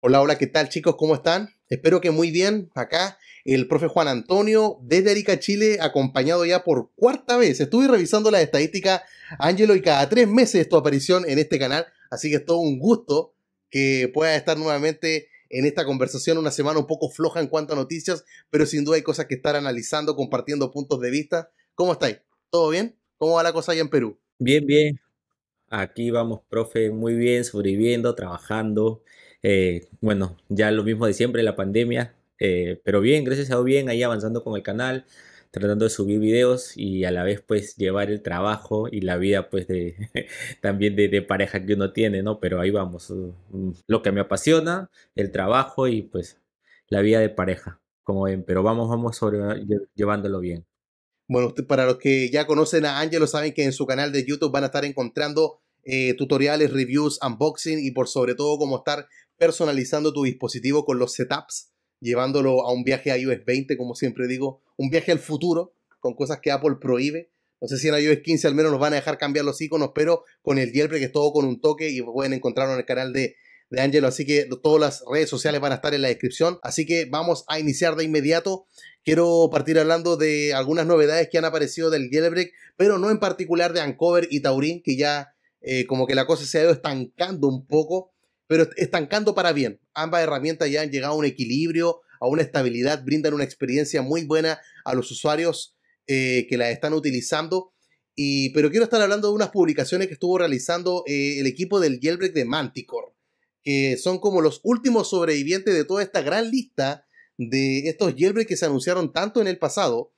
Hola, hola, ¿qué tal chicos? ¿Cómo están? Espero que muy bien. Acá el profe Juan Antonio desde Arica, Chile, acompañado ya por cuarta vez. Estuve revisando las estadísticas, Ángelo, y cada tres meses tu aparición en este canal. Así que es todo un gusto que pueda estar nuevamente en esta conversación. Una semana un poco floja en cuanto a noticias, pero sin duda hay cosas que estar analizando, compartiendo puntos de vista. ¿Cómo estáis? ¿Todo bien? ¿Cómo va la cosa allá en Perú? Bien, bien. Aquí vamos, profe, muy bien, sobreviviendo, trabajando. Eh, bueno, ya lo mismo de siempre, la pandemia, eh, pero bien, gracias a Dios, bien, ahí avanzando con el canal, tratando de subir videos y a la vez pues llevar el trabajo y la vida pues de también de, pareja que uno tiene, ¿no? Pero ahí vamos, uh, mm, lo que me apasiona, el trabajo y pues la vida de pareja, como ven, pero vamos, vamos sobre, llevándolo bien. Bueno, para los que ya conocen a Ángel lo saben que en su canal de YouTube van a estar encontrando eh, tutoriales, reviews, unboxing y por sobre todo cómo estar personalizando tu dispositivo con los setups, llevándolo a un viaje a iOS 20, como siempre digo, un viaje al futuro, con cosas que Apple prohíbe. No sé si en iOS 15 al menos nos van a dejar cambiar los iconos, pero con el jailbreak es todo con un toque y pueden encontrarlo en el canal de de Angelo, así que todas las redes sociales van a estar en la descripción. Así que vamos a iniciar de inmediato. Quiero partir hablando de algunas novedades que han aparecido del Jailbreak, pero no en particular de Ancover y Taurín, que ya eh, como que la cosa se ha ido estancando un poco pero estancando para bien. Ambas herramientas ya han llegado a un equilibrio, a una estabilidad, brindan una experiencia muy buena a los usuarios eh, que la están utilizando. Y, pero quiero estar hablando de unas publicaciones que estuvo realizando eh, el equipo del jailbreak de Manticore, que son como los últimos sobrevivientes de toda esta gran lista de estos jailbreak que se anunciaron tanto en el pasado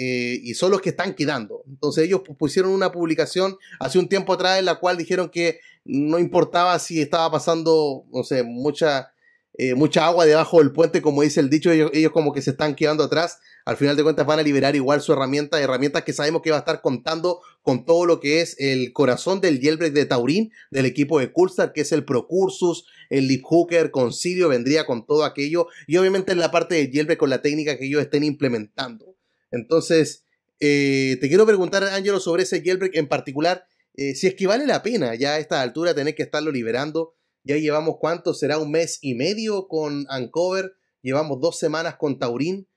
eh, y son los que están quedando. Entonces ellos pusieron una publicación hace un tiempo atrás en la cual dijeron que no importaba si estaba pasando, no sé, mucha, eh, mucha agua debajo del puente, como dice el dicho, ellos, como que se están quedando atrás. Al final de cuentas van a liberar igual su herramienta, herramientas que sabemos que va a estar contando con todo lo que es el corazón del Yelbre de Taurín, del equipo de Coolstar, que es el Procursus, el Leap Hooker, Concilio, vendría con todo aquello. Y obviamente en la parte de jailbreak con la técnica que ellos estén implementando. Entonces, eh, te quiero preguntar, Angelo, sobre ese jailbreak en particular, eh, si es que vale la pena ya a esta altura tener que estarlo liberando. Ya llevamos cuánto, será un mes y medio con Uncover, llevamos dos semanas con Taurín.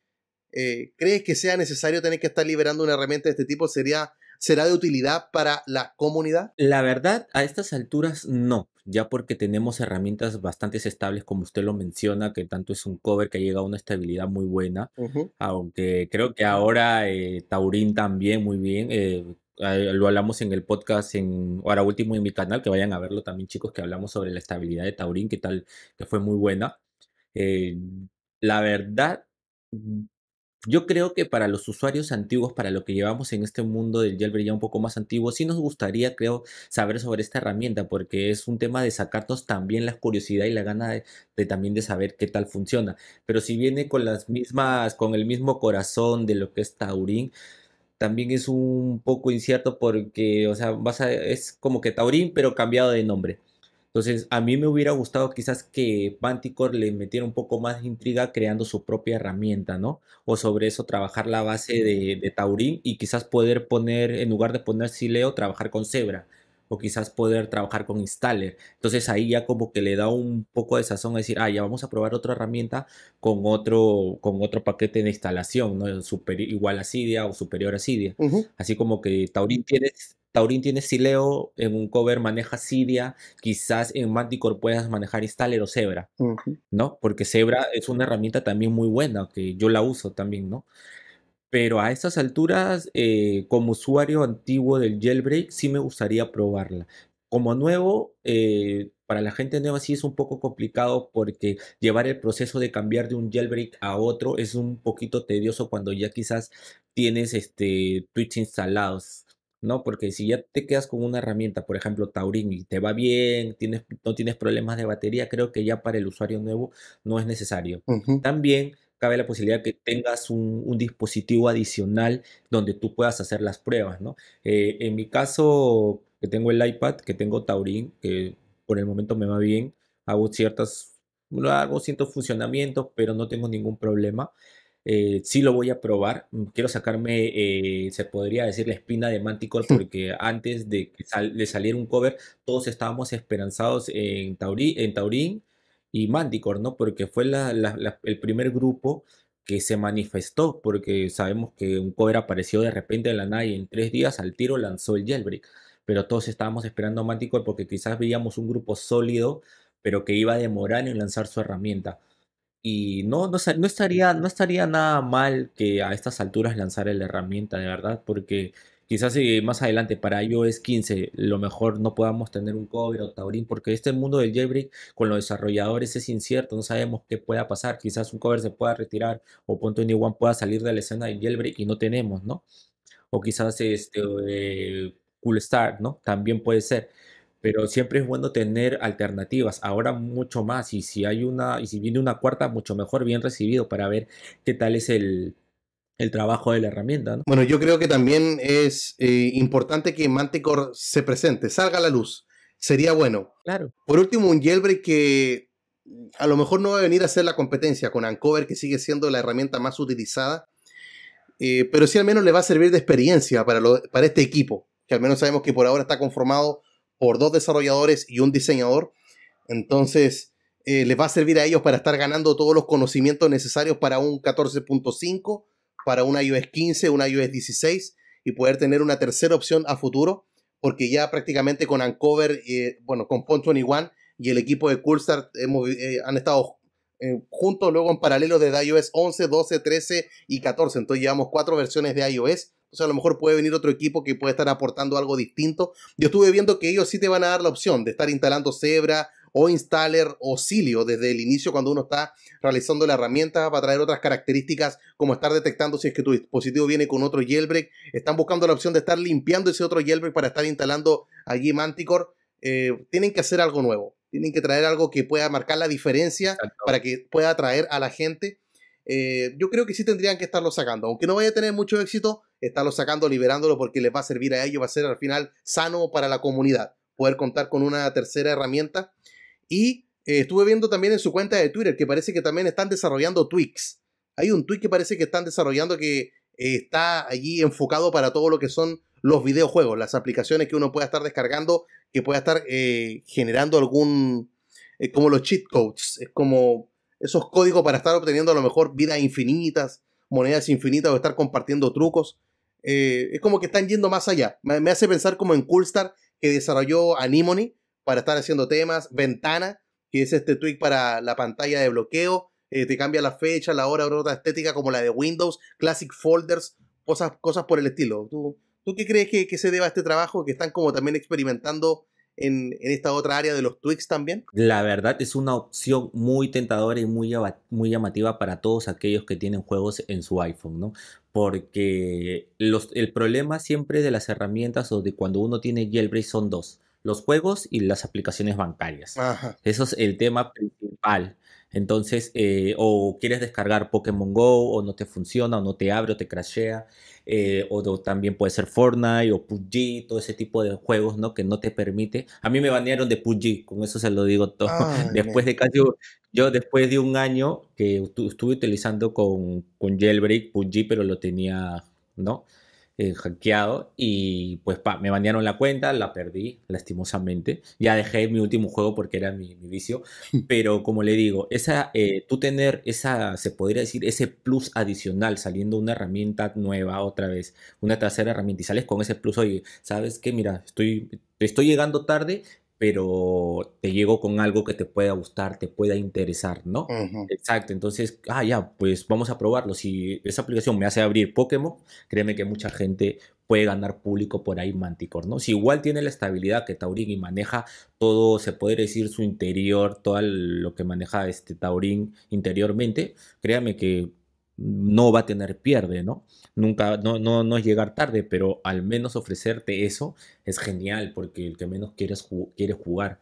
Eh, ¿Crees que sea necesario tener que estar liberando una herramienta de este tipo? ¿Sería será de utilidad para la comunidad? La verdad, a estas alturas no ya porque tenemos herramientas bastante estables, como usted lo menciona, que tanto es un cover que llega a una estabilidad muy buena, aunque creo que ahora eh, Taurín también muy bien. Eh, eh, lo hablamos en el podcast, en, ahora último en mi canal, que vayan a verlo también chicos, que hablamos sobre la estabilidad de Taurín, que tal, que fue muy buena. la verdad, yo creo que para los usuarios antiguos, para lo que llevamos en este mundo del jailbreak ya un poco más antiguo, sí nos gustaría, creo, saber sobre esta herramienta, porque es un tema de sacarnos también la curiosidad y la gana de, también de saber qué tal funciona. Pero si viene con las mismas, con el mismo corazón de lo que es Taurín, también es un poco incierto porque, o sea, es como que Taurín, pero cambiado de nombre. Entonces, a mí me hubiera gustado quizás que Panticore le metiera un poco más de intriga creando su propia herramienta, ¿no? O sobre eso trabajar la base de, de Taurín y quizás poder poner, en lugar de poner Sileo, trabajar con Zebra. O quizás poder trabajar con Installer. Entonces ahí ya como que le da un poco de sazón a decir, ah, ya vamos a probar otra herramienta con otro, con otro paquete de instalación, ¿no? igual a Cydia o superior a Cydia. Así como que Taurín tiene Taurín tiene Sileo, en un cover maneja Sidia, quizás en Manticore puedas manejar Installer o Zebra, ¿no? Porque Zebra es una herramienta también muy buena, que yo la uso también, ¿no? Pero a estas alturas, eh, como usuario antiguo del jailbreak, sí me gustaría probarla. Como nuevo, eh, para la gente nueva sí es un poco complicado porque llevar el proceso de cambiar de un jailbreak a otro es un poquito tedioso cuando ya quizás tienes este, instalados. ¿no? Porque si ya te quedas con una herramienta, por ejemplo, Taurin, y te va bien, tienes, no tienes problemas de batería, creo que ya para el usuario nuevo no es necesario. También cabe la posibilidad que tengas un, dispositivo adicional donde tú puedas hacer las pruebas, ¿no? Eh, en mi caso, que tengo el iPad, que tengo Taurin, que por el momento me va bien, hago ciertas, hago ciertos funcionamientos, pero no tengo ningún problema eh, sí lo voy a probar. Mm, quiero sacarme, eh, se podría decir, la espina de Manticore, porque antes de, que le saliera un cover, todos estábamos esperanzados en, Taurí, en Taurín y Manticore, ¿no? Porque fue el primer grupo que se manifestó, porque sabemos que un cover apareció de repente en la nada y en tres días al tiro lanzó el jailbreak. Pero todos estábamos esperando a Manticore porque quizás veíamos un grupo sólido, pero que iba a demorar en lanzar su herramienta y no, no, estaría, no estaría nada mal que a estas alturas lanzara la herramienta, de verdad, porque quizás si eh, más adelante para iOS 15 lo mejor no podamos tener un cover o Taurín, porque este mundo del jailbreak con los desarrolladores es incierto, no sabemos qué pueda pasar, quizás un cover se pueda retirar o punto One pueda salir de la escena del jailbreak y no tenemos, ¿no? O quizás este eh, Cool ¿no? También puede ser. Pero siempre es bueno tener alternativas, ahora mucho más, y si hay una, y si viene una cuarta, mucho mejor, bien recibido, para ver qué tal es el, trabajo de la herramienta. Bueno, yo creo que también es eh, importante que Manticore se presente, salga a la luz. Sería bueno. Claro. Por último, un jailbreak que a lo mejor no va a venir a hacer la competencia con Ancover que sigue siendo la herramienta más utilizada, eh, pero sí al menos le va a servir de experiencia para, para este equipo, que al menos sabemos que por ahora está conformado por dos desarrolladores y un diseñador. Entonces, eh, les va a servir a ellos para estar ganando todos los conocimientos necesarios para un 14.5, para un iOS 15, un iOS 16 y poder tener una tercera opción a futuro, porque ya prácticamente con Uncover, y eh, bueno, con Pont21 y el equipo de Coolstart eh, han estado juntos, luego en paralelo desde iOS 11, 12, 13 y 14. Entonces llevamos cuatro versiones de iOS o sea, a lo mejor puede venir otro equipo que puede estar aportando algo distinto. Yo estuve viendo que ellos sí te van a dar la opción de estar instalando Zebra o Installer o Silio desde el inicio cuando uno está realizando la herramienta para traer otras características como estar detectando si es que tu dispositivo viene con otro jailbreak. Están buscando la opción de estar limpiando ese otro jailbreak para estar instalando allí Manticore. Eh, tienen que hacer algo nuevo. Tienen que traer algo que pueda marcar la diferencia para que pueda atraer a la gente. Eh, yo creo que sí tendrían que estarlo sacando. Aunque no vaya a tener mucho éxito, estarlo sacando, liberándolo porque les va a servir a ellos, va a ser al final sano para la comunidad. Poder contar con una tercera herramienta. Y eh, estuve viendo también en su cuenta de Twitter que parece que también están desarrollando tweaks. Hay un tweak que parece que están desarrollando que eh, está allí enfocado para todo lo que son los videojuegos, las aplicaciones que uno pueda estar descargando, que pueda estar generando algún, como los cheat codes, es como esos códigos para estar obteniendo a lo mejor vidas infinitas, monedas infinitas o estar compartiendo trucos. Eh, es como que están yendo más allá. Me, hace pensar como en Coolstar que desarrolló Animony para estar haciendo temas, Ventana, que es este tweak para la pantalla de bloqueo, eh, te cambia la fecha, la hora, otra estética como la de Windows, Classic Folders, cosas, cosas por el estilo. ¿Tú, tú qué crees que, que se deba a este trabajo que están como también experimentando en, esta otra área de los tweaks también? La verdad es una opción muy tentadora y muy, muy llamativa para todos aquellos que tienen juegos en su iPhone, ¿no? Porque el problema siempre de las herramientas o de cuando uno tiene jailbreak son dos, los juegos y las aplicaciones bancarias. Eso es el tema principal. Entonces, eh, o quieres descargar Pokémon Go, o no te funciona, o no te abre, o te crashea, eh, o, también puede ser Fortnite, o PUBG, todo ese tipo de juegos, ¿no? Que no te permite. A mí me banearon de PUBG, con eso se lo digo todo. Ah, después de casi, yo después de un año que estuve utilizando con, con Jailbreak PUBG, pero lo tenía, ¿no? Eh, hackeado y pues me bandearon la cuenta, la perdí lastimosamente. Ya dejé mi último juego porque era mi, vicio, pero como le digo, esa, eh, tú tener esa, se podría decir, ese plus adicional saliendo una herramienta nueva otra vez, una tercera herramienta y sales con ese plus, oye, ¿sabes qué? Mira, estoy, estoy llegando tarde, pero te llego con algo que te pueda gustar, te pueda interesar, ¿no? Exacto, entonces, ah, ya, pues vamos a probarlo. Si esa aplicación me hace abrir Pokémon, créeme que mucha gente puede ganar público por ahí Manticore, ¿no? Si igual tiene la estabilidad que Taurín y maneja todo, se puede decir su interior, todo lo que maneja este Taurín interiormente, créame que no va a tener pierde, ¿no? Nunca, no, no, es llegar tarde, pero al menos ofrecerte eso es genial, porque el que menos quieres, quieres jugar.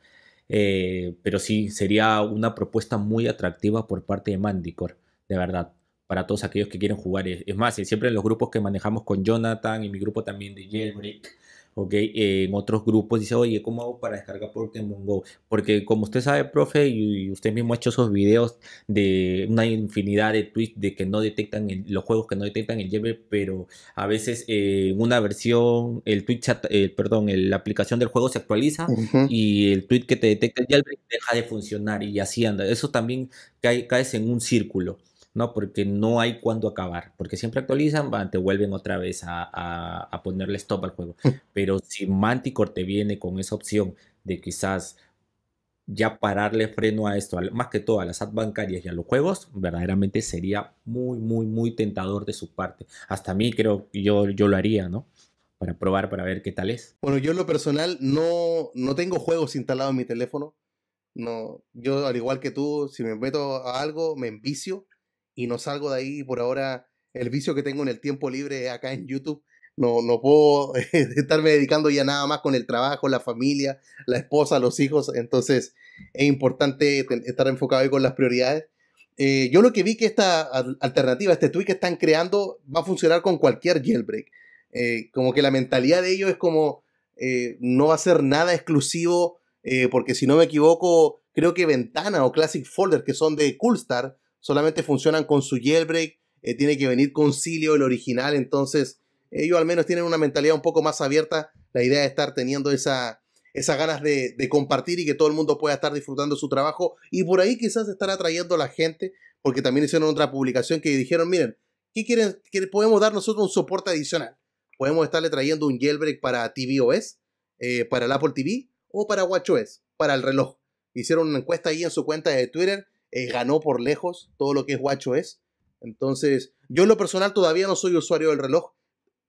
Eh, pero sí, sería una propuesta muy atractiva por parte de Mandicor de verdad, para todos aquellos que quieren jugar. Es más, siempre en los grupos que manejamos con Jonathan y mi grupo también de Jailbreak, en otros grupos dice, oye, ¿cómo hago para descargar Pokémon Go? Porque como usted sabe, profe, y, usted mismo ha hecho esos videos de una infinidad de tweets de que no detectan los juegos que no detectan el Jebel, pero a veces eh, una versión, el tweet, chat, perdón, la aplicación del juego se actualiza y el tweet que te detecta el deja de funcionar y así anda. Eso también cae, caes en un círculo. ¿no? Porque no hay cuándo acabar, porque siempre actualizan, te vuelven otra vez a, a, ponerle stop al juego. Pero si Manticore te viene con esa opción de quizás ya pararle freno a esto, más que todo a las ads bancarias y a los juegos, verdaderamente sería muy, muy, muy tentador de su parte. Hasta a mí creo que yo, yo lo haría, ¿no? Para probar, para ver qué tal es. Bueno, yo en lo personal no, no tengo juegos instalados en mi teléfono. No, yo al igual que tú, si me meto a algo, me envicio y no salgo de ahí. Por ahora, el vicio que tengo en el tiempo libre acá en YouTube, no, no puedo estarme dedicando ya nada más con el trabajo, la familia, la esposa, los hijos. Entonces, es importante estar enfocado ahí con las prioridades. Eh, yo lo que vi que esta alternativa, este tweet que están creando, va a funcionar con cualquier jailbreak. Eh, como que la mentalidad de ellos es como eh, no va a ser nada exclusivo, porque si no me equivoco, creo que Ventana o Classic Folder, que son de Coolstar, solamente funcionan con su jailbreak, eh, tiene que venir con Cilio, el original, entonces ellos al menos tienen una mentalidad un poco más abierta, la idea de estar teniendo esa, esas ganas de, compartir y que todo el mundo pueda estar disfrutando su trabajo y por ahí quizás estar atrayendo a la gente, porque también hicieron otra publicación que dijeron, miren, ¿qué quieren? Que podemos dar nosotros un soporte adicional. Podemos estarle trayendo un jailbreak para tvOS, eh, para el Apple TV o para WatchOS, para el reloj. Hicieron una encuesta ahí en su cuenta de Twitter eh, ganó por lejos todo lo que es guacho es. Entonces, yo en lo personal todavía no soy usuario del reloj.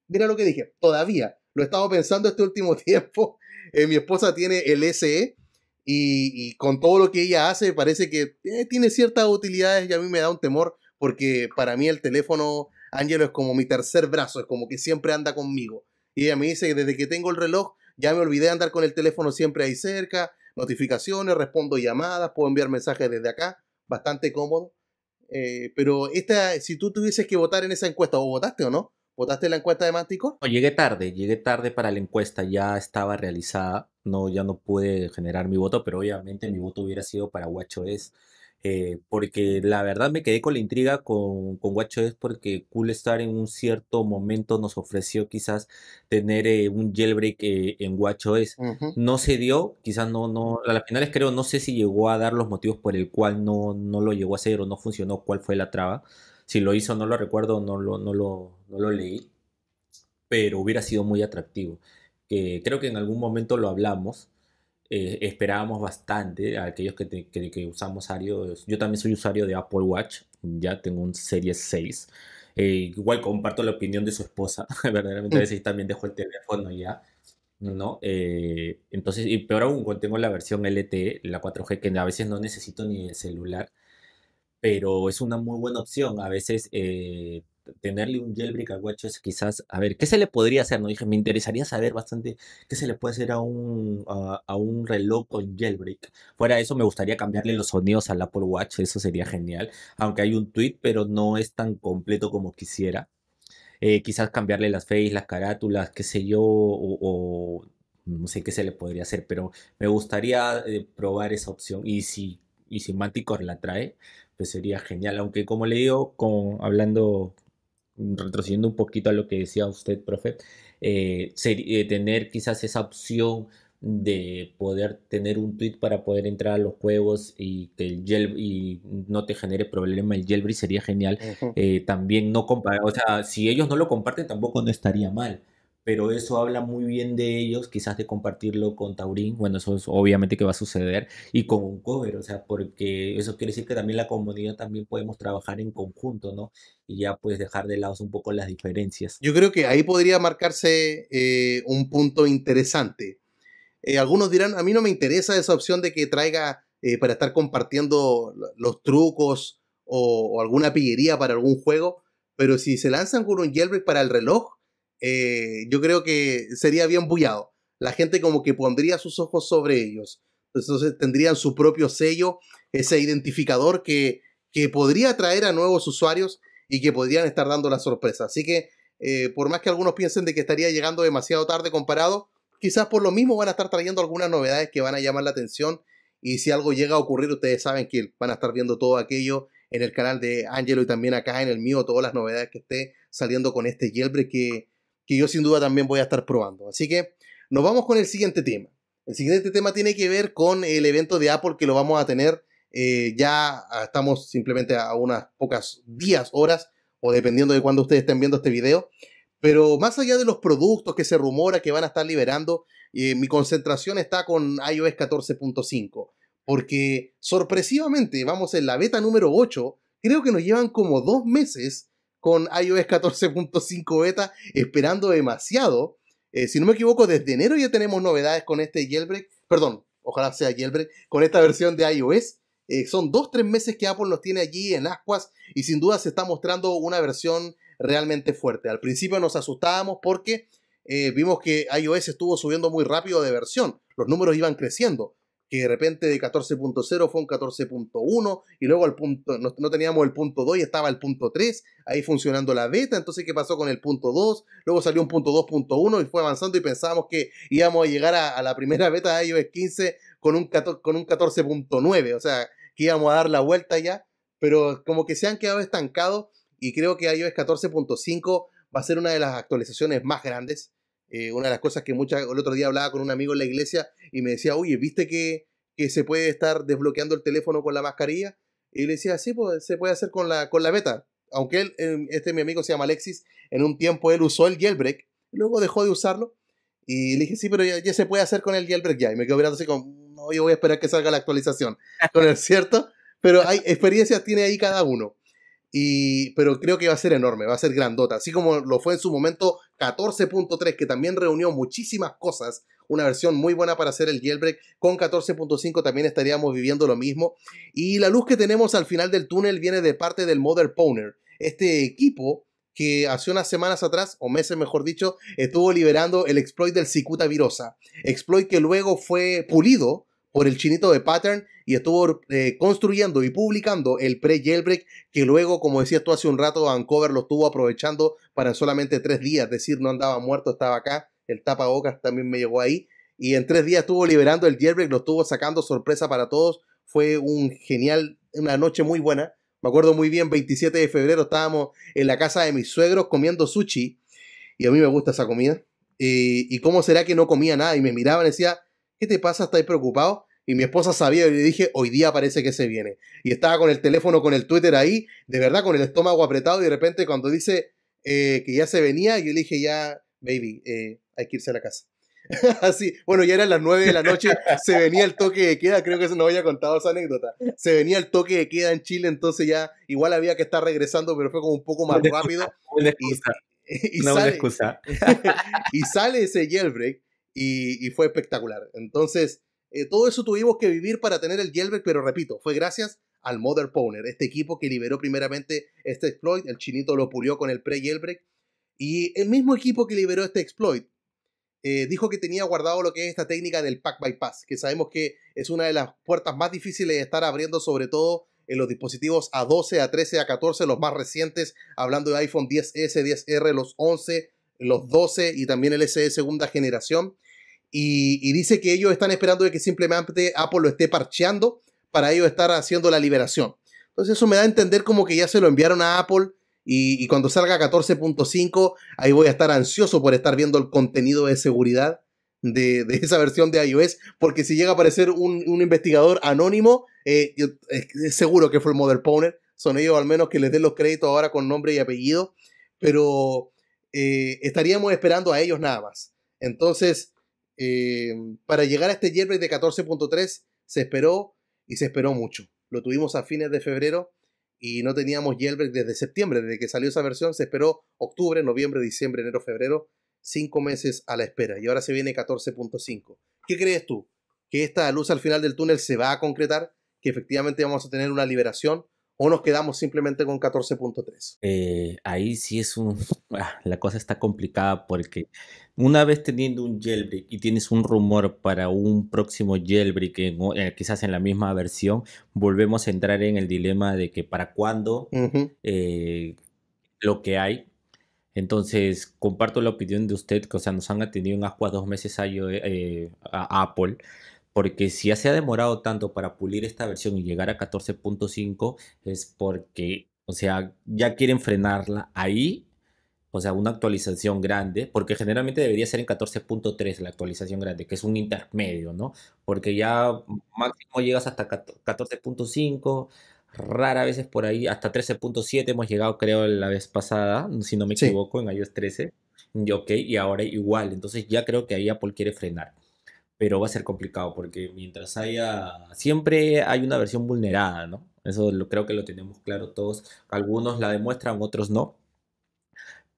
Mira lo que dije, todavía. Lo he estado pensando este último tiempo. Eh, mi esposa tiene el SE y, con todo lo que ella hace parece que eh, tiene ciertas utilidades y a mí me da un temor porque para mí el teléfono, Ángelo, es como mi tercer brazo, es como que siempre anda conmigo. Y ella me dice que desde que tengo el reloj ya me olvidé de andar con el teléfono siempre ahí cerca, notificaciones, respondo llamadas, puedo enviar mensajes desde acá bastante cómodo. Eh, pero esta, si tú tuvieses que votar en esa encuesta, o votaste o no, ¿votaste la encuesta de Mántico? llegué tarde, llegué tarde para la encuesta, ya estaba realizada, no, ya no pude generar mi voto, pero obviamente mi voto hubiera sido para Guacho es eh, porque la verdad me quedé con la intriga con, con Guacho porque Cool Star en un cierto momento nos ofreció quizás tener eh, un jailbreak eh, en Guacho No se dio, quizás no, no, a las finales creo, no sé si llegó a dar los motivos por el cual no, no lo llegó a hacer o no funcionó, cuál fue la traba. Si lo hizo, no lo recuerdo, no lo, no lo, no lo leí, pero hubiera sido muy atractivo. creo que en algún momento lo hablamos eh, esperábamos bastante a aquellos que, usamos Arios. Yo también soy usuario de Apple Watch, ya tengo un Series 6. Eh, igual comparto la opinión de su esposa, verdaderamente a mm. veces también dejo el teléfono ya. ¿no? Eh, entonces, y peor aún, cuando tengo la versión LTE, la 4G, que a veces no necesito ni el celular, pero es una muy buena opción. A veces tenerle un jailbreak a es quizás, a ver, ¿qué se le podría hacer? No dije, me interesaría saber bastante qué se le puede hacer a un, a, un reloj con jailbreak. Fuera de eso, me gustaría cambiarle los sonidos al Apple Watch, eso sería genial, aunque hay un tweet, pero no es tan completo como quisiera. Eh, quizás cambiarle las face, las carátulas, qué sé yo, o, no sé qué se le podría hacer, pero me gustaría eh, probar esa opción y si, y la trae, pues sería genial, aunque como le digo, con, hablando retrocediendo un poquito a lo que decía usted, profe, eh, eh, tener quizás esa opción de poder tener un tweet para poder entrar a los juegos y que el y no te genere problema el jailbreak sería genial. Eh, también no o sea, si ellos no lo comparten tampoco no estaría mal pero eso habla muy bien de ellos, quizás de compartirlo con Taurín, bueno, eso es obviamente que va a suceder, y con un cover, o sea, porque eso quiere decir que también la comunidad también podemos trabajar en conjunto, ¿no? Y ya puedes dejar de lado un poco las diferencias. Yo creo que ahí podría marcarse eh, un punto interesante. Eh, algunos dirán, a mí no me interesa esa opción de que traiga eh, para estar compartiendo los trucos o, o alguna pillería para algún juego, pero si se lanzan con un jailbreak para el reloj, eh, yo creo que sería bien bullado. La gente como que pondría sus ojos sobre ellos. Entonces tendrían su propio sello, ese identificador que, que podría atraer a nuevos usuarios y que podrían estar dando la sorpresa. Así que, eh, por más que algunos piensen de que estaría llegando demasiado tarde comparado, quizás por lo mismo van a estar trayendo algunas novedades que van a llamar la atención. Y si algo llega a ocurrir, ustedes saben que van a estar viendo todo aquello en el canal de Angelo y también acá en el mío, todas las novedades que esté saliendo con este Yelbre que que yo sin duda también voy a estar probando. Así que nos vamos con el siguiente tema. El siguiente tema tiene que ver con el evento de Apple que lo vamos a tener eh, ya, estamos simplemente a unas pocas días, horas, o dependiendo de cuándo ustedes estén viendo este video. Pero más allá de los productos que se rumora que van a estar liberando, eh, mi concentración está con iOS 14.5, porque sorpresivamente vamos en la beta número 8, creo que nos llevan como dos meses con iOS 14.5 beta, esperando demasiado. Eh, si no me equivoco, desde enero ya tenemos novedades con este jailbreak, perdón, ojalá sea jailbreak, con esta versión de iOS. Eh, son dos, tres meses que Apple nos tiene allí en ascuas y sin duda se está mostrando una versión realmente fuerte. Al principio nos asustábamos porque eh, vimos que iOS estuvo subiendo muy rápido de versión, los números iban creciendo, que de repente de 14.0 fue un 14.1 y luego al punto, no, teníamos el punto 2 y estaba el punto 3, ahí funcionando la beta, entonces ¿qué pasó con el punto 2? Luego salió un punto 2.1 y fue avanzando y pensábamos que íbamos a llegar a, la primera beta de iOS 15 con un, con un 14.9, o sea, que íbamos a dar la vuelta ya, pero como que se han quedado estancados y creo que iOS 14.5 va a ser una de las actualizaciones más grandes eh, una de las cosas que muchas, el otro día hablaba con un amigo en la iglesia y me decía, oye, ¿viste que, se puede estar desbloqueando el teléfono con la mascarilla? Y le decía, sí, pues se puede hacer con la, con la beta. Aunque él, eh, este mi amigo se llama Alexis, en un tiempo él usó el jailbreak, luego dejó de usarlo. Y le dije, sí, pero ya, se puede hacer con el jailbreak ya. Y me quedo mirando así como, no, yo voy a esperar que salga la actualización. Con el cierto, pero hay experiencias tiene ahí cada uno. Y, pero creo que va a ser enorme, va a ser grandota. Así como lo fue en su momento 14.3 que también reunió muchísimas cosas, una versión muy buena para hacer el jailbreak, con 14.5 también estaríamos viviendo lo mismo y la luz que tenemos al final del túnel viene de parte del Mother Powner, este equipo que hace unas semanas atrás, o meses mejor dicho, estuvo liberando el exploit del Cicuta Virosa, exploit que luego fue pulido por el chinito de Pattern y estuvo eh, construyendo y publicando el pre-jailbreak que luego, como decías tú hace un rato, Vancouver lo estuvo aprovechando para solamente tres días, es decir, no andaba muerto, estaba acá, el tapabocas también me llegó ahí y en tres días estuvo liberando el jailbreak, lo estuvo sacando sorpresa para todos, fue un genial, una noche muy buena, me acuerdo muy bien, 27 de febrero estábamos en la casa de mis suegros comiendo sushi y a mí me gusta esa comida. ¿Y cómo será que no comía nada? Y me miraban y decía, ¿qué te pasa? ¿Estás preocupado? Y mi esposa sabía y le dije, hoy día parece que se viene. Y estaba con el teléfono, con el Twitter ahí, de verdad, con el estómago apretado. Y de repente, cuando dice eh, que ya se venía, yo le dije, ya, baby, eh, hay que irse a la casa. Así, bueno, ya eran las 9 de la noche, se venía el toque de queda, creo que se nos había contado esa anécdota. Se venía el toque de queda en Chile, entonces ya igual había que estar regresando, pero fue como un poco más rápido. Y, sale, excusa. y sale ese jailbreak y, y fue espectacular. Entonces, eh, todo eso tuvimos que vivir para tener el jailbreak, pero repito, fue gracias al Mother Powner, este equipo que liberó primeramente este exploit, el chinito lo pulió con el pre-jailbreak, y el mismo equipo que liberó este exploit eh, dijo que tenía guardado lo que es esta técnica del pack bypass, que sabemos que es una de las puertas más difíciles de estar abriendo, sobre todo en los dispositivos A12, A13, A14, los más recientes, hablando de iPhone 10S, 10R, los 11, los 12 y también el SE segunda generación. Y, dice que ellos están esperando de que simplemente Apple lo esté parcheando para ellos estar haciendo la liberación. Entonces eso me da a entender como que ya se lo enviaron a Apple y, cuando salga 14.5 ahí voy a estar ansioso por estar viendo el contenido de seguridad de, esa versión de iOS porque si llega a aparecer un, investigador anónimo eh, seguro que fue el Model Powner, son ellos al menos que les den los créditos ahora con nombre y apellido, pero eh, estaríamos esperando a ellos nada más. Entonces, eh, para llegar a este jailbreak de 14.3 se esperó y se esperó mucho. Lo tuvimos a fines de febrero y no teníamos jailbreak desde septiembre, desde que salió esa versión. Se esperó octubre, noviembre, diciembre, enero, febrero. Cinco meses a la espera y ahora se viene 14.5. ¿Qué crees tú? ¿Que esta luz al final del túnel se va a concretar? ¿Que efectivamente vamos a tener una liberación? o nos quedamos simplemente con 14.3? Eh, ahí sí es un... Ah, la cosa está complicada porque una vez teniendo un jailbreak y tienes un rumor para un próximo jailbreak, eh, quizás en la misma versión, volvemos a entrar en el dilema de que para cuándo eh, lo que hay. Entonces, comparto la opinión de usted, que nos han atendido en Ascuas dos meses a e, Apple porque si ya se ha demorado tanto para pulir esta versión y llegar a 14.5 es porque, o sea, ya quieren frenarla ahí, o sea, una actualización grande, porque generalmente debería ser en 14.3 la actualización grande, que es un intermedio, ¿no? Porque ya máximo llegas hasta 14.5 rara veces por ahí, hasta 13.7 hemos llegado creo la vez pasada, si no me equivoco, en iOS 13, ok, y ahora igual, entonces ya creo que ahí Apple quiere frenar pero va a ser complicado porque mientras haya, siempre hay una versión vulnerada, ¿no? Eso creo que lo tenemos claro todos. Algunos la demuestran, otros no.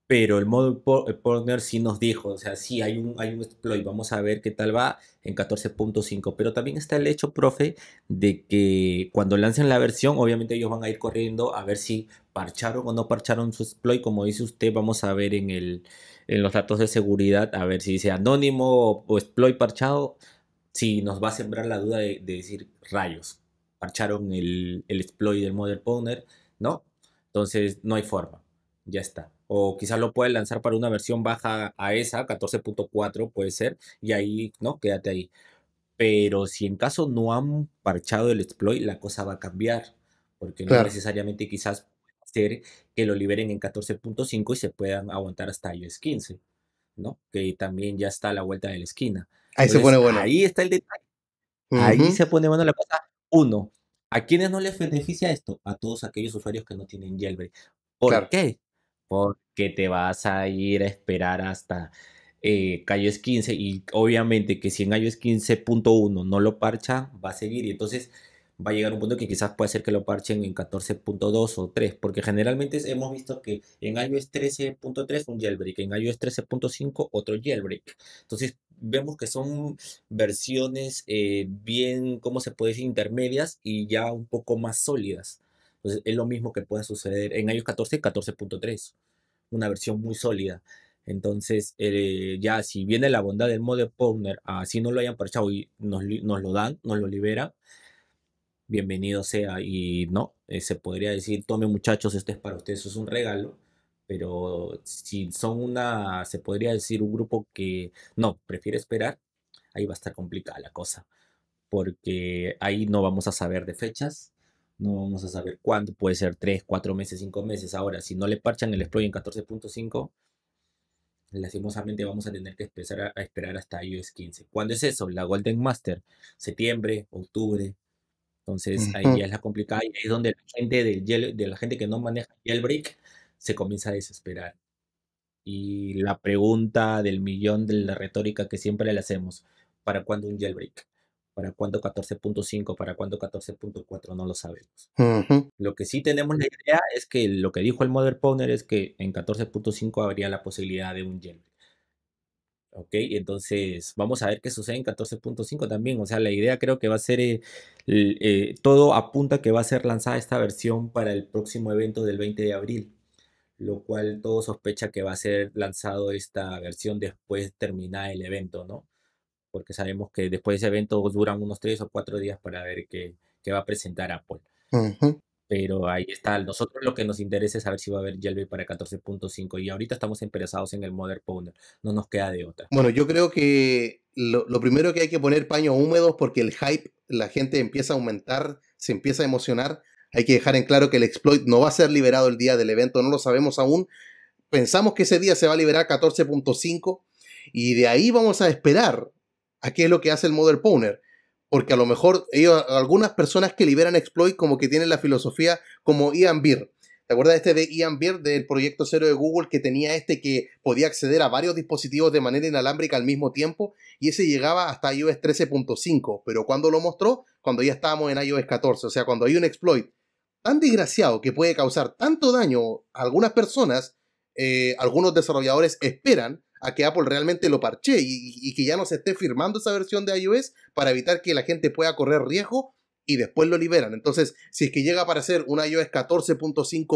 Pero el model poner sí nos dijo, o sea, sí hay un, hay un exploit, vamos a ver qué tal va en 14.5. Pero también está el hecho, profe, de que cuando lancen la versión, obviamente ellos van a ir corriendo a ver si parcharon o no parcharon su exploit, como dice usted, vamos a ver en, el, en los datos de seguridad, a ver si dice anónimo o exploit parchado, si nos va a sembrar la duda de, decir rayos, parcharon el, exploit del Model Powner, ¿no? Entonces no hay forma, ya está. O quizás lo puede lanzar para una versión baja a esa, 14.4 puede ser, y ahí, ¿no? Quédate ahí. Pero si en caso no han parchado el exploit, la cosa va a cambiar, porque no necesariamente quizás que lo liberen en 14.5 y se puedan aguantar hasta iOS 15, ¿no? Que también ya está a la vuelta de la esquina. Ahí se pone bueno. Ahí está el detalle. Ahí se pone bueno la cosa. Uno, ¿a quiénes no les beneficia esto? A todos aquellos usuarios que no tienen jailbreak. ¿Por qué? Porque te vas a ir a esperar hasta eh, 15 y obviamente que si en iOS 15.1 no lo parcha, va a seguir. Y entonces va a llegar un punto que quizás puede ser que lo parchen en 14.2 o 3, porque generalmente hemos visto que en iOS 13.3 un jailbreak, en iOS 13.5 otro jailbreak. Entonces vemos que son versiones eh, bien, ¿cómo se puede decir? Intermedias y ya un poco más sólidas. Entonces es lo mismo que puede suceder en iOS 14 y 14.3, una versión muy sólida. Entonces, eh, ya si viene la bondad del modo Powner, así no lo hayan parchado y nos, nos lo dan, nos lo libera bienvenido sea. Y no, eh, se podría decir, tome muchachos, esto es para ustedes, es un regalo. Pero si son una, se podría decir, un grupo que no, prefiere esperar, ahí va a estar complicada la cosa. Porque ahí no vamos a saber de fechas, no vamos a saber cuándo, puede ser 3, 4 meses, 5 meses. Ahora, si no le parchan el exploit en 14.5, lastimosamente vamos a tener que empezar a, esperar hasta iOS 15. ¿Cuándo es eso? La Golden Master, septiembre, octubre, entonces ahí ya es la complicada y ahí es donde la gente, de la gente que no maneja jailbreak se comienza a desesperar. Y la pregunta del millón de la retórica que siempre le hacemos, ¿para cuándo un jailbreak? ¿Para cuándo 14.5? ¿Para cuándo 14.4? No lo sabemos. Lo que sí tenemos la idea es que lo que dijo el Mother Powner es que en 14.5 habría la posibilidad de un jailbreak. Ok, entonces vamos a ver qué sucede en 14.5 también. O sea, la idea creo que va a ser, eh, eh, todo apunta que va a ser lanzada esta versión para el próximo evento del 20 de abril, lo cual todo sospecha que va a ser lanzado esta versión después de terminar el evento, ¿no? Porque sabemos que después de ese evento duran unos 3 o 4 días para ver qué, va a presentar Apple pero ahí está. Nosotros lo que nos interesa es saber si va a haber jailbreak para 14.5 y ahorita estamos empezados en el Modern Pwner, no nos queda de otra. Bueno, yo creo que lo, primero que hay que poner paños húmedos porque el hype, la gente empieza a aumentar, se empieza a emocionar. Hay que dejar en claro que el exploit no va a ser liberado el día del evento, no lo sabemos aún. Pensamos que ese día se va a liberar 14.5 y de ahí vamos a esperar a qué es lo que hace el Modern Powner porque a lo mejor ellos, algunas personas que liberan exploit como que tienen la filosofía como Ian Beer. ¿Te acuerdas este de Ian Beer del proyecto cero de Google que tenía este que podía acceder a varios dispositivos de manera inalámbrica al mismo tiempo? Y ese llegaba hasta iOS 13.5, pero cuando lo mostró, cuando ya estábamos en iOS 14, o sea, cuando hay un exploit tan desgraciado que puede causar tanto daño a algunas personas, eh, algunos desarrolladores esperan a que Apple realmente lo parche y, que ya no se esté firmando esa versión de iOS para evitar que la gente pueda correr riesgo y después lo liberan. Entonces, si es que llega a aparecer un iOS 14.5.1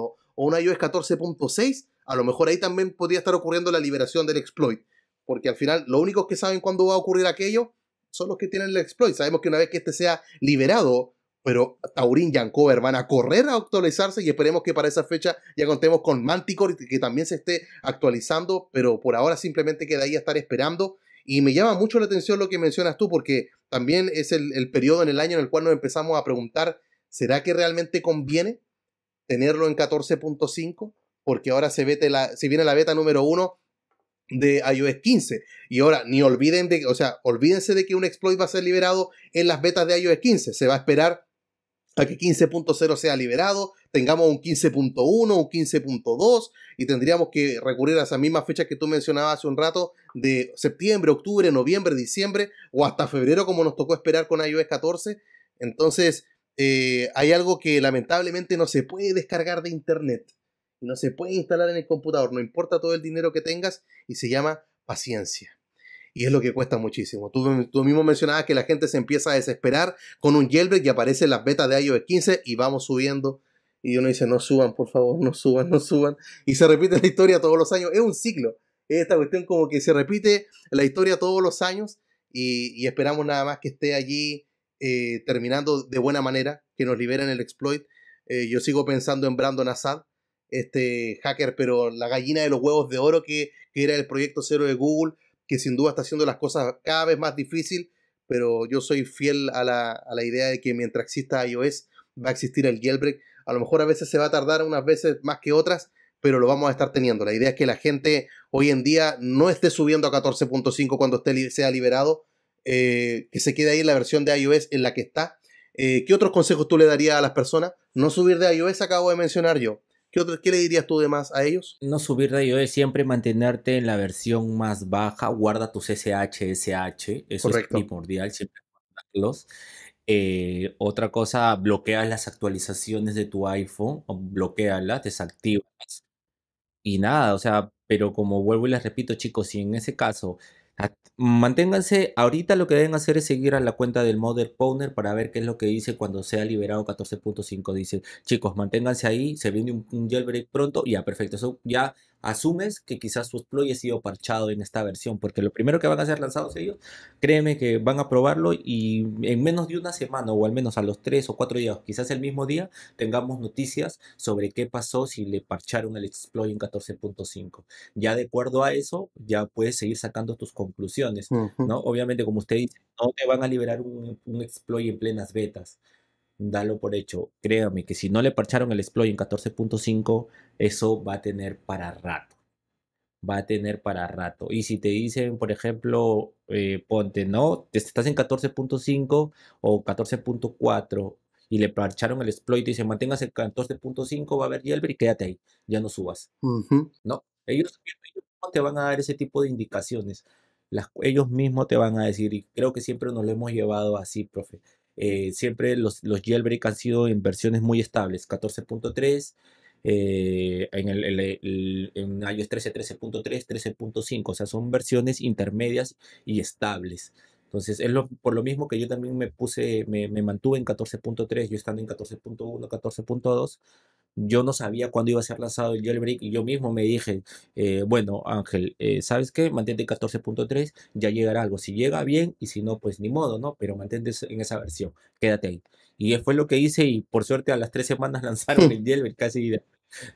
o un iOS 14.6, a lo mejor ahí también podría estar ocurriendo la liberación del exploit. Porque al final, los únicos que saben cuándo va a ocurrir aquello son los que tienen el exploit. Sabemos que una vez que este sea liberado, pero Taurín y Ancover van a correr a actualizarse y esperemos que para esa fecha ya contemos con Manticore que también se esté actualizando, pero por ahora simplemente queda ahí a estar esperando. Y me llama mucho la atención lo que mencionas tú, porque también es el, periodo en el año en el cual nos empezamos a preguntar, ¿será que realmente conviene tenerlo en 14.5? Porque ahora se, vete la, se viene la beta número 1 de iOS 15. Y ahora, ni olviden de, o sea, olvídense de que un exploit va a ser liberado en las betas de iOS 15. Se va a esperar para que 15.0 sea liberado, tengamos un 15.1, un 15.2 y tendríamos que recurrir a esas mismas fechas que tú mencionabas hace un rato de septiembre, octubre, noviembre, diciembre o hasta febrero como nos tocó esperar con iOS 14. Entonces, eh, hay algo que lamentablemente no se puede descargar de internet, no se puede instalar en el computador, no importa todo el dinero que tengas y se llama paciencia. Y es lo que cuesta muchísimo. Tú, mismo mencionabas que la gente se empieza a desesperar con un jailbreak y aparecen las betas de iOS 15 y vamos subiendo. Y uno dice, no suban, por favor, no suban, no suban. Y se repite la historia todos los años. Es un ciclo. Esta cuestión como que se repite la historia todos los años y, esperamos nada más que esté allí eh, terminando de buena manera, que nos liberen el exploit. Eh, yo sigo pensando en Brandon Assad, este hacker, pero la gallina de los huevos de oro que, que era el proyecto cero de Google que sin duda está haciendo las cosas cada vez más difícil, pero yo soy fiel a la, idea de que mientras exista iOS va a existir el jailbreak. A lo mejor a veces se va a tardar unas veces más que otras, pero lo vamos a estar teniendo. La idea es que la gente hoy en día no esté subiendo a 14.5 cuando esté, sea liberado, eh, que se quede ahí en la versión de iOS en la que está. Eh, ¿Qué otros consejos tú le darías a las personas? No subir de iOS acabo de mencionar yo. ¿Qué, le dirías tú de más a ellos? No subir de iOS, siempre mantenerte en la versión más baja, guarda tus SHSH, SH, eso es primordial, siempre guardarlos. Eh, otra cosa, bloqueas las actualizaciones de tu iPhone, las, desactivas. Y nada, o sea, pero como vuelvo y les repito, chicos, si en ese caso Manténganse, ahorita lo que deben hacer es seguir a la cuenta del Mother Powner para ver qué es lo que dice cuando sea liberado 14.5. Dice, chicos, manténganse ahí, se viene un, jailbreak pronto. Ya, perfecto, eso ya asumes que quizás su exploit ha sido parchado en esta versión, porque lo primero que van a ser lanzados ellos, créeme que van a probarlo y en menos de una semana o al menos a los tres o cuatro días, quizás el mismo día, tengamos noticias sobre qué pasó si le parcharon el exploit en 14.5. Ya de acuerdo a eso, ya puedes seguir sacando tus conclusiones, ¿no? Obviamente, como usted dice, no te van a liberar un, un exploit en plenas betas dalo por hecho. Créame que si no le parcharon el exploit en 14.5, eso va a tener para rato. Va a tener para rato. Y si te dicen, por ejemplo, eh, ponte, ¿no? Estás en 14.5 o 14.4 y le parcharon el exploit y dicen, mantengas el 14.5, va a haber Yelber y quédate ahí, ya no subas. No, ellos, te van a dar ese tipo de indicaciones. ellos mismos te van a decir, y creo que siempre nos lo hemos llevado así, profe. Eh, siempre los, los jailbreak han sido en versiones muy estables, 14.3. Eh, en, el, iOS 13, 13.3, 13.5, o sea, son versiones intermedias y estables. Entonces, es por lo mismo que yo también me puse, me, me mantuve en 14.3, yo estando en 14.1, 14.2, yo no sabía cuándo iba a ser lanzado el jailbreak y yo mismo me dije, eh, bueno Ángel, eh, ¿sabes qué? Mantente 14.3, ya llegará algo. Si llega bien y si no, pues ni modo, ¿no? Pero mantente en esa versión, quédate ahí. Y fue lo que hice y por suerte a las tres semanas lanzaron el jailbreak casi de,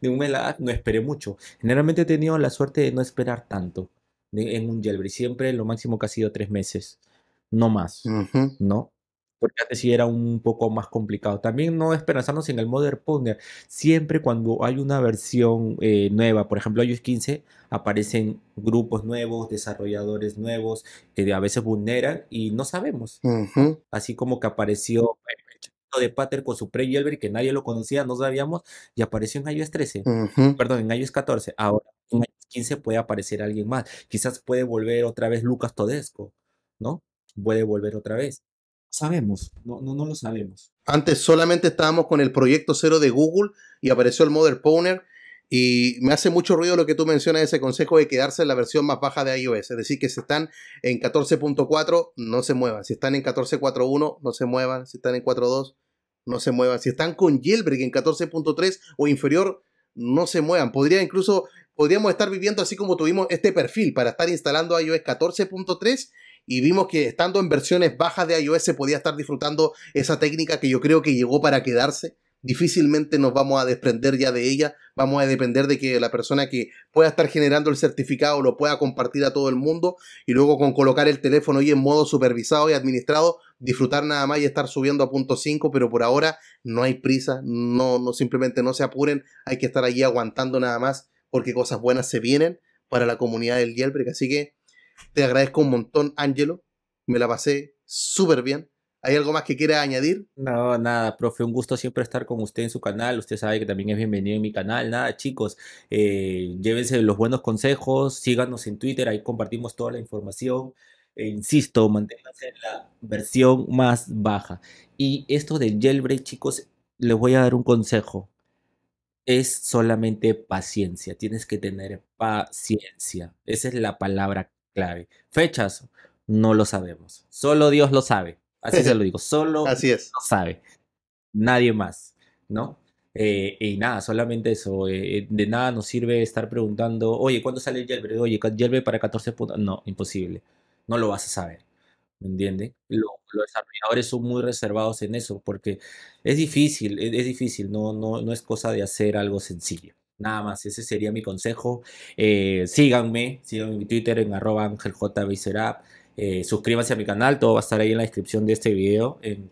un mes no esperé mucho. Generalmente he tenido la suerte de no esperar tanto en un jailbreak, siempre lo máximo que ha sido tres meses, no más, ¿no? porque antes sí era un poco más complicado. También no esperanzarnos en el Modern Ponder. Siempre cuando hay una versión eh, nueva, por ejemplo iOS 15, aparecen grupos nuevos, desarrolladores nuevos, que a veces vulneran y no sabemos. Así como que apareció el de Pater con su pre que nadie lo conocía, no sabíamos, y apareció en iOS 13, perdón, en iOS 14. Ahora en iOS 15 puede aparecer alguien más. Quizás puede volver otra vez Lucas Todesco, ¿no? Puede volver otra vez sabemos, no, no, no lo sabemos. Antes solamente estábamos con el proyecto cero de Google y apareció el Model Powner. Y me hace mucho ruido lo que tú mencionas, ese consejo de quedarse en la versión más baja de iOS. Es decir, que si están en 14.4, no se muevan. Si están en 14.4.1, no se muevan. Si están en 4.2, no se muevan. Si están con jailbreak en 14.3 o inferior, no se muevan. Podría incluso, podríamos estar viviendo así como tuvimos este perfil para estar instalando iOS 14.3 y vimos que estando en versiones bajas de iOS se podía estar disfrutando esa técnica que yo creo que llegó para quedarse. Difícilmente nos vamos a desprender ya de ella, vamos a depender de que la persona que pueda estar generando el certificado lo pueda compartir a todo el mundo y luego con colocar el teléfono y en modo supervisado y administrado disfrutar nada más y estar subiendo a punto 5, pero por ahora no hay prisa, no, no simplemente no se apuren, hay que estar allí aguantando nada más porque cosas buenas se vienen para la comunidad del Jailbreak, así que te agradezco un montón, Angelo. Me la pasé súper bien. ¿Hay algo más que quieras añadir? No, nada, profe, un gusto siempre estar con usted en su canal. Usted sabe que también es bienvenido en mi canal. Nada, chicos, eh, llévense los buenos consejos, síganos en Twitter, ahí compartimos toda la información. E insisto, manténganse en la versión más baja. Y esto de jailbreak, chicos, les voy a dar un consejo. Es solamente paciencia, tienes que tener paciencia. Esa es la palabra clave. Fechas, no lo sabemos. Solo Dios lo sabe. Así se lo digo. Solo Así es. sabe. Nadie más, ¿no? Eh, y nada, solamente eso. Eh, eh, de nada nos sirve estar preguntando, oye, ¿cuándo sale el yerbe? Oye, ¿yerbe para 14 puntos. No, imposible. No lo vas a saber. ¿Me entiende los desarrolladores son muy reservados en eso porque es difícil, es, es difícil. No, no, no es cosa de hacer algo sencillo. Nada más, ese sería mi consejo. Eh, síganme, síganme en Twitter en arroba Eh, suscríbanse a mi canal, todo va a estar ahí en la descripción de este video, en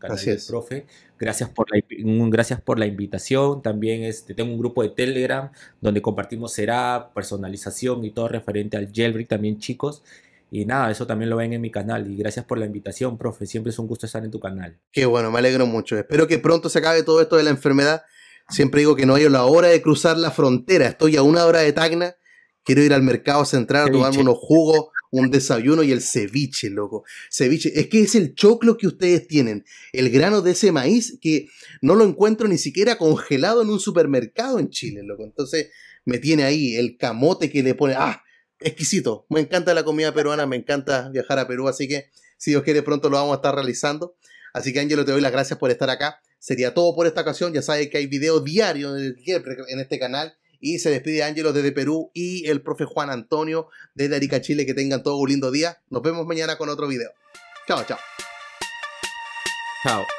profe. Gracias por, la, gracias por la invitación. También este, tengo un grupo de Telegram donde compartimos será personalización y todo referente al jailbreak también, chicos. Y nada, eso también lo ven en mi canal. Y gracias por la invitación, profe. Siempre es un gusto estar en tu canal. Qué bueno, me alegro mucho. Espero que pronto se acabe todo esto de la enfermedad Siempre digo que no hay la hora de cruzar la frontera. Estoy a una hora de Tacna, quiero ir al mercado central a tomarme unos jugos, un desayuno y el ceviche, loco. Ceviche, es que es el choclo que ustedes tienen, el grano de ese maíz que no lo encuentro ni siquiera congelado en un supermercado en Chile, loco. Entonces me tiene ahí el camote que le pone, ah, exquisito. Me encanta la comida peruana, me encanta viajar a Perú, así que si Dios quiere pronto lo vamos a estar realizando. Así que Ángelo, te doy las gracias por estar acá sería todo por esta ocasión. Ya saben que hay video diario en este canal. Y se despide Ángelos desde Perú y el profe Juan Antonio desde Arica, Chile. Que tengan todo un lindo día. Nos vemos mañana con otro video. Chao, chao. Chao.